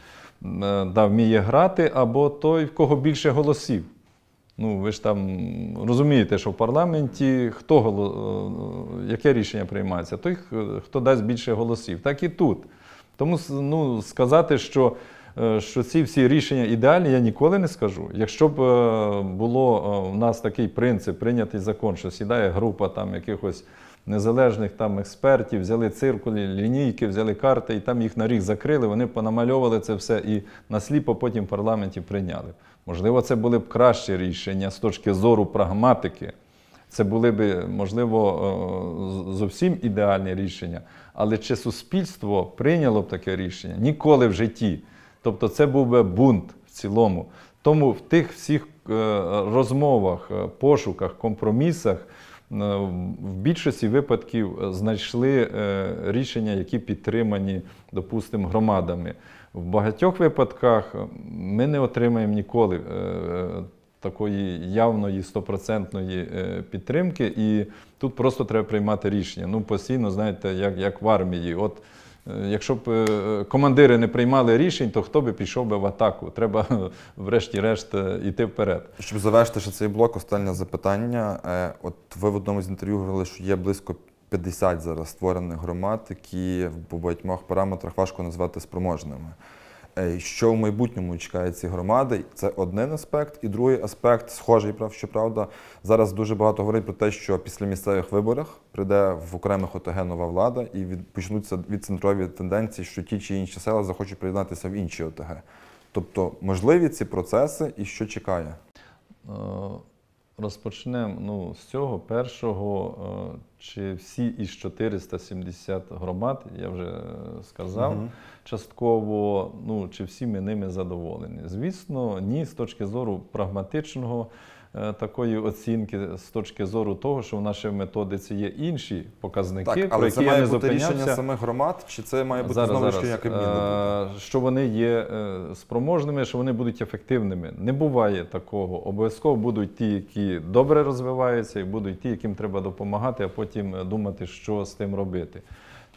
Е, да, вміє грати, або той, в кого більше голосів. Ну, ви ж там розумієте, що в парламенті хто е, яке рішення приймається? Той, хто дасть більше голосів, так і тут. Тому ну, сказати, що е, що ці всі рішення ідеальні, я ніколи не скажу. Якщо б було в нас такий принцип, прийнятий закон, що сідає група там якихось незалежних там експертів, взяли циркулі, лінійки, взяли карти і там їх на рік закрили. Вони понамальовували це все і насліпо потім в парламенті прийняли. Можливо, це були б кращі рішення з точки зору прагматики. Це були б, можливо, е, зовсім ідеальні рішення. Але чи суспільство прийняло б таке рішення? Ніколи в житті. Тобто, це був би бунт в цілому. Тому в тих всіх е, розмовах, е, пошуках, компромісах Е, в більшості випадків е, знайшли е, рішення, які підтримані, допустимо, громадами. В багатьох випадках ми не отримаємо ніколи такої явної стопроцентної підтримки, і тут просто треба приймати рішення. Ну, постійно, знаєте, як як в армії. От Е, якщо б е, командири не приймали рішень, то хто би пішов би в атаку? Треба, е, врешті-решт, йти вперед. Щоб завершити ще цей блок, останнє запитання. От ви в одному з інтерв'ю говорили, що є близько 50 зараз створених громад, які в багатьох параметрах важко назвати спроможними. Е, що в майбутньому чекає ці громади, це один аспект, і другий аспект схожий Щоправда, зараз дуже багато говорить про те, що після місцевих виборів прийде в окремих ОТГ нова влада, і від почнуться відцентрові тенденції, що ті чи інші села захочуть приєднатися в інші ОТГ. Тобто можливі ці процеси і що чекає. Е, Розпочнемо ну, з цього першого, е, чи всі із 470 громад, я вже е, сказав, угу. частково, ну, чи всі ми ними задоволені. Звісно, ні, з точки зору прагматичного. Е, такої оцінки з точки зору того, що в нашій методиці є інші показники, так, але про які це має не бути рішення саме громад, чи це має бути зараз, знову рішення Кабміну? Е, що вони є е, спроможними, що вони будуть ефективними. Не буває такого. Обов'язково будуть ті, які добре розвиваються, і будуть ті, яким треба допомагати, а потім думати, що з тим робити.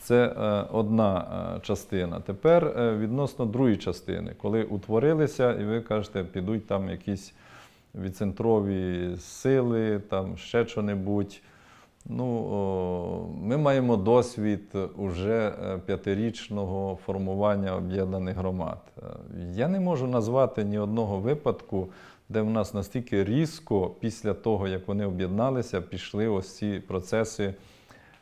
Це одна частина. Тепер відносно другої частини, коли утворилися, і ви кажете, підуть там якісь відцентрові сили, там ще що-небудь. Ну, Ми маємо досвід уже е, п'ятирічного формування об'єднаних громад. Е, я не можу назвати ні одного випадку, де в нас настільки різко, після того, як вони об'єдналися, пішли ось ці процеси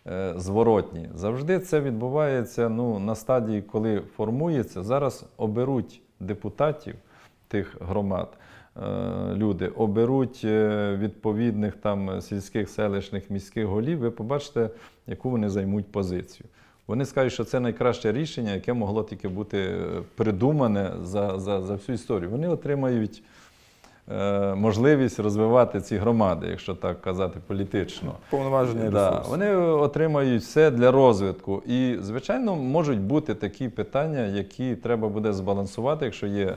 е, зворотні. Завжди це відбувається ну, на стадії, коли формується. Зараз оберуть депутатів тих громад. Е, люди оберуть е, відповідних там сільських, селищних, міських голів, ви побачите, яку вони займуть позицію. Вони скажуть, що це найкраще рішення, яке могло тільки бути е, придумане за, за, за всю історію. Вони отримають. Е, можливість розвивати ці громади, якщо так казати, політично. Повноважені да. ресурси. Вони отримають все для розвитку. І, звичайно, можуть бути такі питання, які треба буде збалансувати, якщо є е,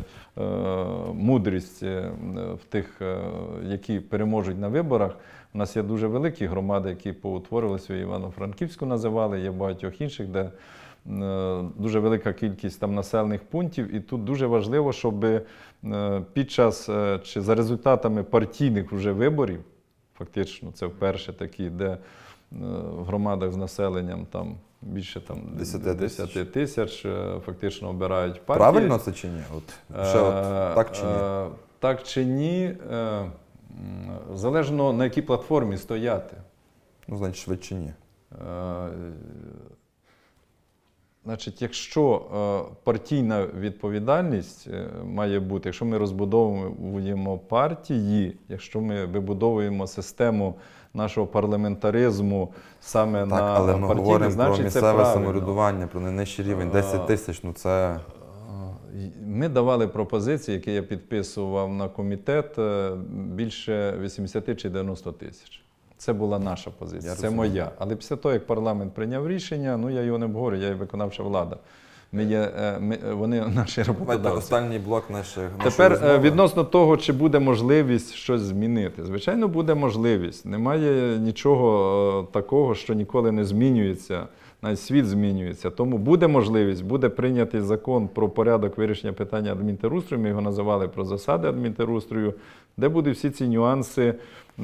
мудрість е, в тих, е, які переможуть на виборах. У нас є дуже великі громади, які поутворилися Івано-Франківську, називали, є багатьох інших, де. Дуже велика кількість там населених пунктів, і тут дуже важливо, щоби. Е, під час е, чи за результатами партійних вже виборів, фактично це вперше такі, де е, в громадах з населенням там більше там 10 тисяч, тисяч фактично обирають партії. Правильно це чи ні? От, ще от, Так чи ні? Так чи ні, залежно на якій платформі стояти. Ну, значить, швидше ні. Значить, якщо е, партійна відповідальність е, має бути, якщо ми розбудовуємо партії, якщо ми вибудовуємо систему нашого парламентаризму саме так, на але ми партійні, говоримо значить, про місцеве це самоврядування, про найнижчий рівень 10 е, тисяч. Ну це ми давали пропозиції, які я підписував на комітет більше 80 чи 90 тисяч. Це була наша позиція, я це розумію. моя. Але після того, як парламент прийняв рішення, ну я його не обговорю, я і виконавча влада. Ми є, е, ми, е, вони наші роботодавці. останній блок наших Тепер е, відносно того, чи буде можливість щось змінити. Звичайно, буде можливість. Немає нічого такого, що ніколи не змінюється. Навіть світ змінюється. Тому буде можливість, буде прийнятий закон про порядок вирішення питання адмінтерустрою. Ми його називали про засади адмінтерустрою де будуть всі ці нюанси,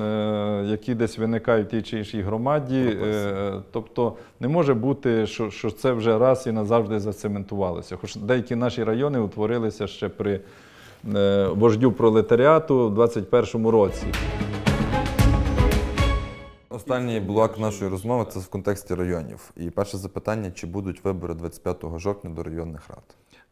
е, які десь виникають в тій чи іншій громаді. Е, тобто не може бути, що це вже раз і назавжди зацементувалося. Хоч деякі наші райони утворилися ще при е, вождю пролетаріату в 21-му році. Останній блок нашої розмови це в контексті районів. І перше запитання: чи будуть вибори 25 жовтня до районних рад?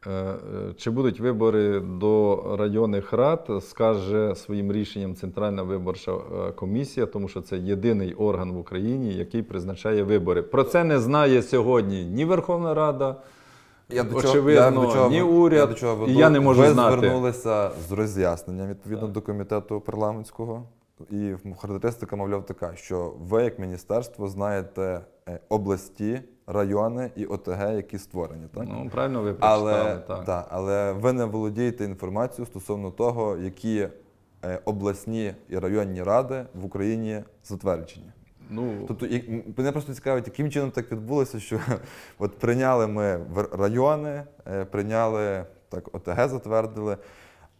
Е, е, чи будуть вибори до районних рад, скаже своїм рішенням Центральна виборча е, комісія, тому що це єдиний орган в Україні, який призначає вибори. Про це не знає сьогодні ні Верховна Рада, я до чого, очевидно, я до чого, ні уряд. Я до чого і я не можу Ви знати. звернулися з роз'ясненням відповідно так. до комітету парламентського. І характеристика, мовляв, така, що ви, як міністерство, знаєте е, області, райони і ОТГ, які створені, так? Ну, правильно ви але, так. Та, але ви не володієте інформацією стосовно того, які е, обласні і районні ради в Україні затверджені. Ну тобто і мене просто цікавить, яким чином так відбулося, що от прийняли ми райони, е, прийняли так, ОТГ затвердили.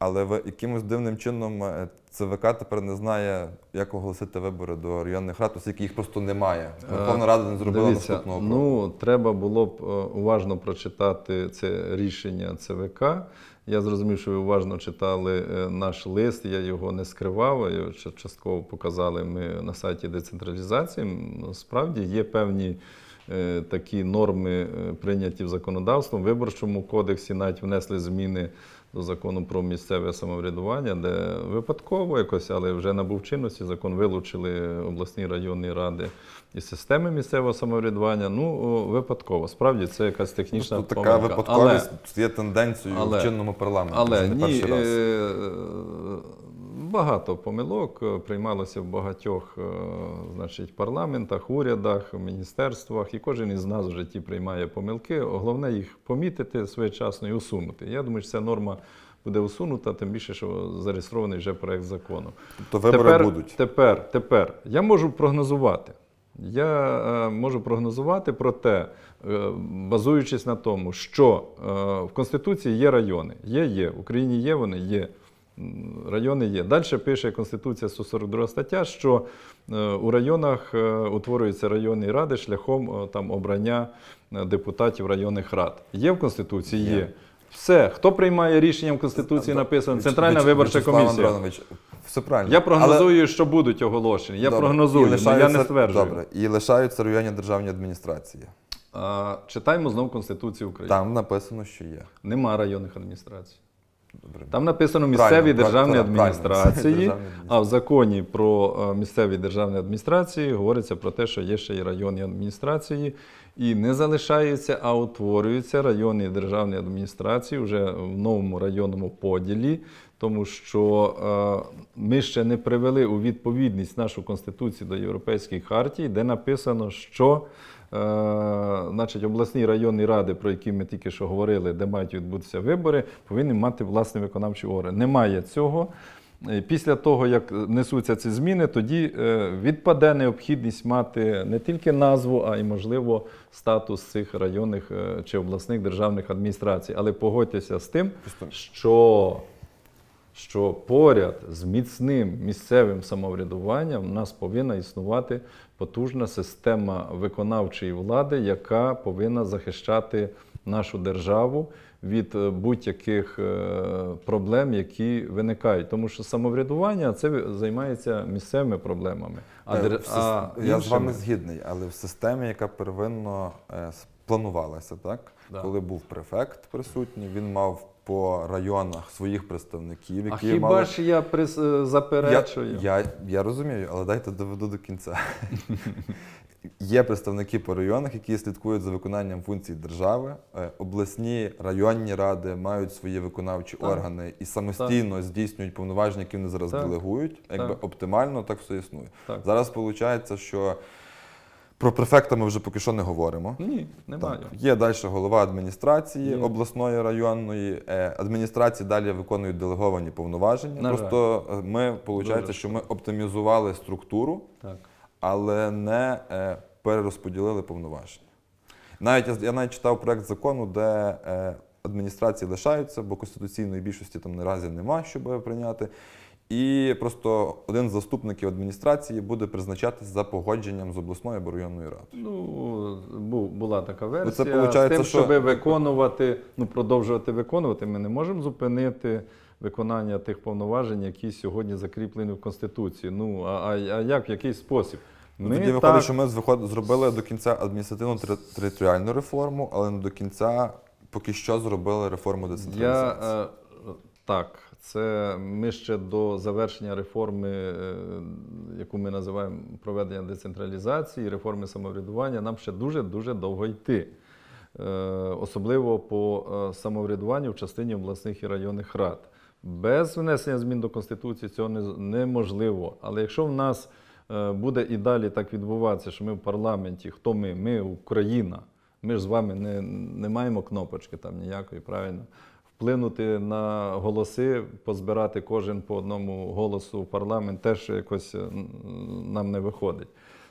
Але якимось дивним чином е, ЦВК тепер не знає, як оголосити вибори до районних рад, оскільки їх просто немає. Е, Верховна Рада не зробила Дивіться, наступного ну, кроку. Ну треба було б е, уважно прочитати це рішення ЦВК. Я зрозумів, що ви уважно читали наш лист. Я його не скривав. Його частково показали ми на сайті децентралізації. Справді є певні. Такі норми прийняті в законодавством, в виборчому кодексі навіть внесли зміни до закону про місцеве самоврядування, де випадково якось, але вже набув чинності закон вилучили обласні районні ради і системи місцевого самоврядування. Ну, випадково. Справді це якась технічна Тут тобто помилка. Така випадковість є тенденцією в чинному парламенті. Але, ні, Багато помилок е, приймалося в багатьох е, значить, парламентах, урядах, міністерствах, і кожен із нас в житті приймає помилки. Головне їх помітити своєчасно і усунути. Я думаю, що ця норма буде усунута, тим більше, що зареєстрований вже проект закону. То вибори тепер, будуть. Тепер, тепер я можу прогнозувати. Я е, можу прогнозувати про те, базуючись на тому, що в Конституції є райони, є, є, в Україні є вони, є райони є. Далі пише Конституція 142 стаття, що е, у районах е, утворюються районні ради шляхом е, там, обрання депутатів районних рад. Є в Конституції? Є. Все, хто приймає рішення в Конституції, написано Центральна виборча комісія. Все правильно. Я прогнозую, Але... що будуть оголошені. Я добре. прогнозую, лишаються... Ну, я не стверджую. Добре, і лишаються районні державні адміністрації. А, Читаємо знову Конституцію України. Там написано, що є. Нема районних адміністрацій. Там написано місцеві державні адміністрації, а в законі про е, місцеві державні адміністрації говориться про те, що є ще й районні адміністрації, і не залишаються, а утворюються районні державні адміністрації вже в новому районному поділі, тому що е, ми ще не привели у відповідність нашу конституцію до Європейської хартії, де написано, що. Е, значить, обласні районні ради, про які ми тільки що говорили, де мають відбутися вибори, повинні мати власний виконавчий орган. Немає цього. Е, після того, як несуться ці зміни, тоді е, відпаде необхідність мати не тільки назву, а й, можливо, статус цих районних чи обласних державних адміністрацій. Але погодьтеся з тим, що що поряд з міцним місцевим самоврядуванням в нас повинна існувати потужна система виконавчої влади, яка повинна захищати нашу державу від е, будь-яких е, проблем, які виникають. Тому що самоврядування це займається місцевими проблемами. А, е, а Я з вами згідний, але в системі, яка первинно е, планувалася, так да. коли був префект присутній, він мав по районах своїх представників, які а хіба мали... ж я при е, заперечую? Я, я, я розумію, але дайте доведу до кінця. Є представники по районах, які слідкують за виконанням функцій держави. Е, обласні районні ради мають свої виконавчі так. органи і самостійно так. здійснюють повноваження, які вони зараз так. делегують. Якби оптимально так все існує. Зараз виходить, що про префекта ми вже поки що не говоримо. Ні, немає. Є далі голова адміністрації Ні. обласної районної е, адміністрації далі виконують делеговані повноваження. На Просто жаль. Е, ми виходить, що ми оптимізували структуру, так. але не е, перерозподілили повноваження. Навіть я навіть читав проект закону, де адміністрації лишаються, бо конституційної більшості там наразі нема, щоб прийняти. І просто один з заступників адміністрації буде призначатися за погодженням з обласною або районною радою. Ну була така ну, версія. це, з тим, що... щоб виконувати, ну продовжувати виконувати. Ми не можемо зупинити виконання тих повноважень, які сьогодні закріплені в конституції. Ну а, а, як в який спосіб? Ну, ми Тоді виходить, так... що ми зробили до кінця адміністративну територіальну реформу, але не до кінця поки що зробили реформу децентралізації. Я, е, Так, це ми ще до завершення реформи, е, яку ми називаємо проведення децентралізації, реформи самоврядування, нам ще дуже-дуже довго йти, е, особливо по е, самоврядуванню в частині обласних і районних рад. Без внесення змін до Конституції цього неможливо. Але якщо в нас буде і далі так відбуватися, що ми в парламенті, хто ми? Ми Україна, ми ж з вами не, не маємо кнопочки там ніякої, правильно вплинути на голоси, позбирати кожен по одному голосу в парламент, теж якось е, нам не виходить.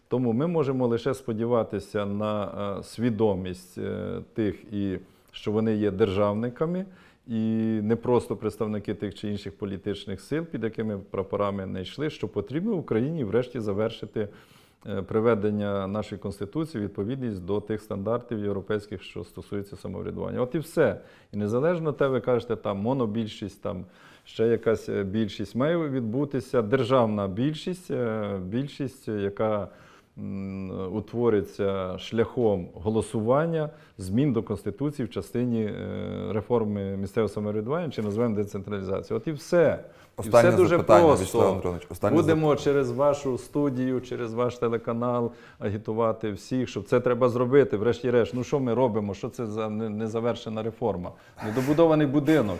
Тому ми можемо лише сподіватися на е, свідомість е, тих, і що вони є державниками, і не просто представники тих чи інших політичних сил, під якими прапорами не йшли, що потрібно Україні врешті завершити. Е, приведення нашої конституції відповідність до тих стандартів європейських, що стосуються самоврядування. От і все. І незалежно те, ви кажете, там монобільшість, там ще якась е, більшість має відбутися державна більшість, е, більшість, яка утвориться шляхом голосування змін до Конституції в частині е, реформи місцевого самоврядування чи називаємо децентралізацію. От і все. Останнє і все дуже просто. Будемо запитання. через вашу студію, через ваш телеканал агітувати всіх, що це треба зробити. Врешті-решт, ну що ми робимо? Що це за незавершена реформа? Недобудований будинок.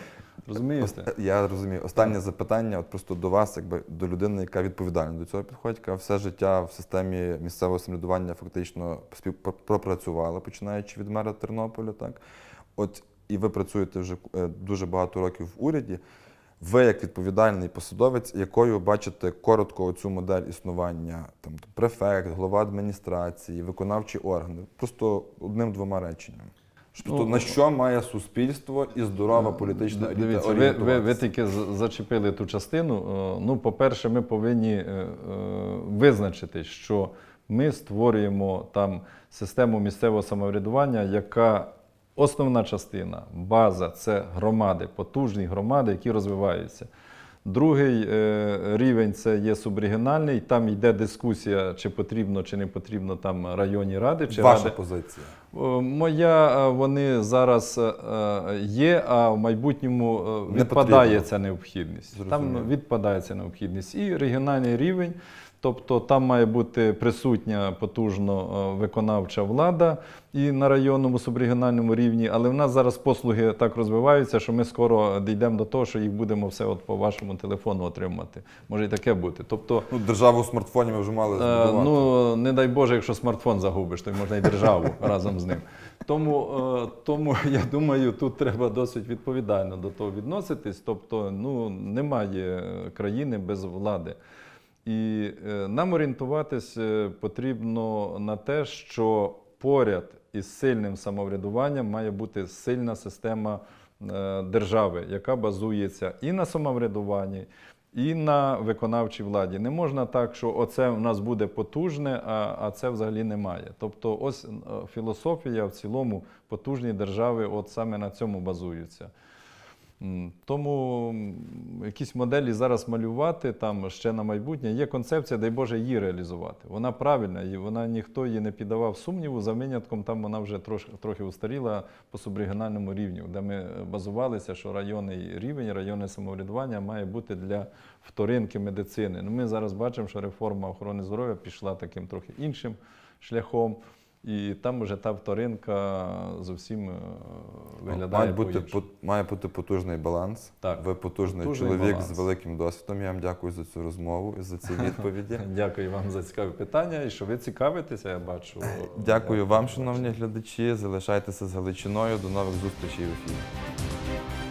Розумієте? Я розумію. Останнє запитання, от просто до вас, якби до людини, яка відповідальна до цього підходить, яка все життя в системі місцевого самоврядування фактично пропрацювала, починаючи від мера Тернополя. Так от і ви працюєте вже е, дуже багато років в уряді. Ви, як відповідальний посадовець, якою бачите коротко цю модель існування, там префект, голова адміністрації, виконавчі органи, просто одним-двома реченнями. Що, ну, на що має суспільство і здорова е, політична Дивіться, ви, ви, ви тільки зачепили ту частину. Е, ну, по-перше, ми повинні е, визначити, що ми створюємо там систему місцевого самоврядування, яка основна частина, база це громади, потужні громади, які розвиваються. Другий рівень це є субрегіональний. Там йде дискусія, чи потрібно, чи не потрібно там районні ради. чи Ваша ради. позиція. Моя, е, вони зараз е, є, а в майбутньому е, відпадає Не ця необхідність. Зрозуміло. Там відпадає ця необхідність. І регіональний рівень. Тобто там має бути присутня потужно е, виконавча влада і на районному субрегіональному рівні. Але в нас зараз послуги так розвиваються, що ми скоро дійдемо до того, що їх будемо все от по вашому телефону отримати. Може і таке бути. Тобто, ну, державу в смартфоні ми вже мали е, збудувати. Ну не дай Боже, якщо смартфон загубиш, то можна і державу разом з ним. Тому е, тому я думаю, тут треба досить відповідально до того відноситись. Тобто, ну немає країни без влади. І е, нам орієнтуватись е, потрібно на те, що поряд із сильним самоврядуванням має бути сильна система е, держави, яка базується і на самоврядуванні, і на виконавчій владі. Не можна так, що оце в нас буде потужне, а це взагалі немає. Тобто, ось філософія в цілому потужні держави, от саме на цьому базуються. Тому якісь моделі зараз малювати там ще на майбутнє. Є концепція, дай Боже, її реалізувати. Вона правильна, і вона ніхто її не піддавав сумніву. За винятком там вона вже трошки трохи устаріла по субрегіональному рівню, де ми базувалися, що районний рівень, районне самоврядування має бути для вторинки медицини. Ну, Ми зараз бачимо, що реформа охорони здоров'я пішла таким трохи іншим шляхом. І там вже та вторинка зовсім е, виглядає. Має бути по має бути потужний баланс. Так, Ви потужний, потужний чоловік баланс. з великим досвідом. Я вам дякую за цю розмову і за ці відповіді. Дякую вам за цікаві питання і що ви цікавитеся, я бачу. Е, дякую я вам, бачу. шановні глядачі. Залишайтеся з Галичиною. До нових зустрічей в ефірі.